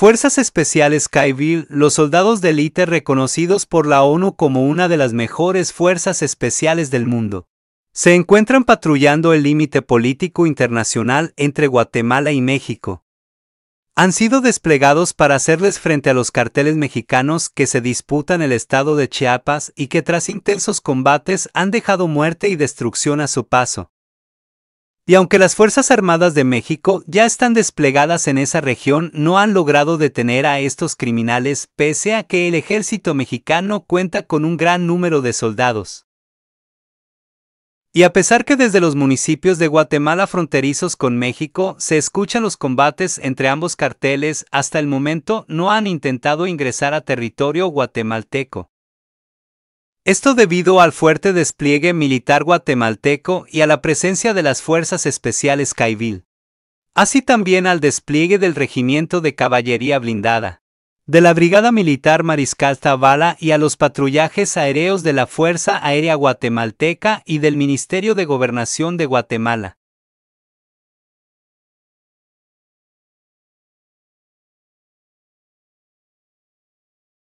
Fuerzas Especiales Skyville, los soldados de élite reconocidos por la ONU como una de las mejores fuerzas especiales del mundo, se encuentran patrullando el límite político internacional entre Guatemala y México. Han sido desplegados para hacerles frente a los carteles mexicanos que se disputan el estado de Chiapas y que tras intensos combates han dejado muerte y destrucción a su paso. Y aunque las Fuerzas Armadas de México ya están desplegadas en esa región, no han logrado detener a estos criminales pese a que el ejército mexicano cuenta con un gran número de soldados. Y a pesar que desde los municipios de Guatemala fronterizos con México se escuchan los combates entre ambos carteles, hasta el momento no han intentado ingresar a territorio guatemalteco. Esto debido al fuerte despliegue militar guatemalteco y a la presencia de las Fuerzas Especiales Caivil, así también al despliegue del Regimiento de Caballería Blindada, de la Brigada Militar Mariscal Tabala y a los patrullajes aéreos de la Fuerza Aérea Guatemalteca y del Ministerio de Gobernación de Guatemala.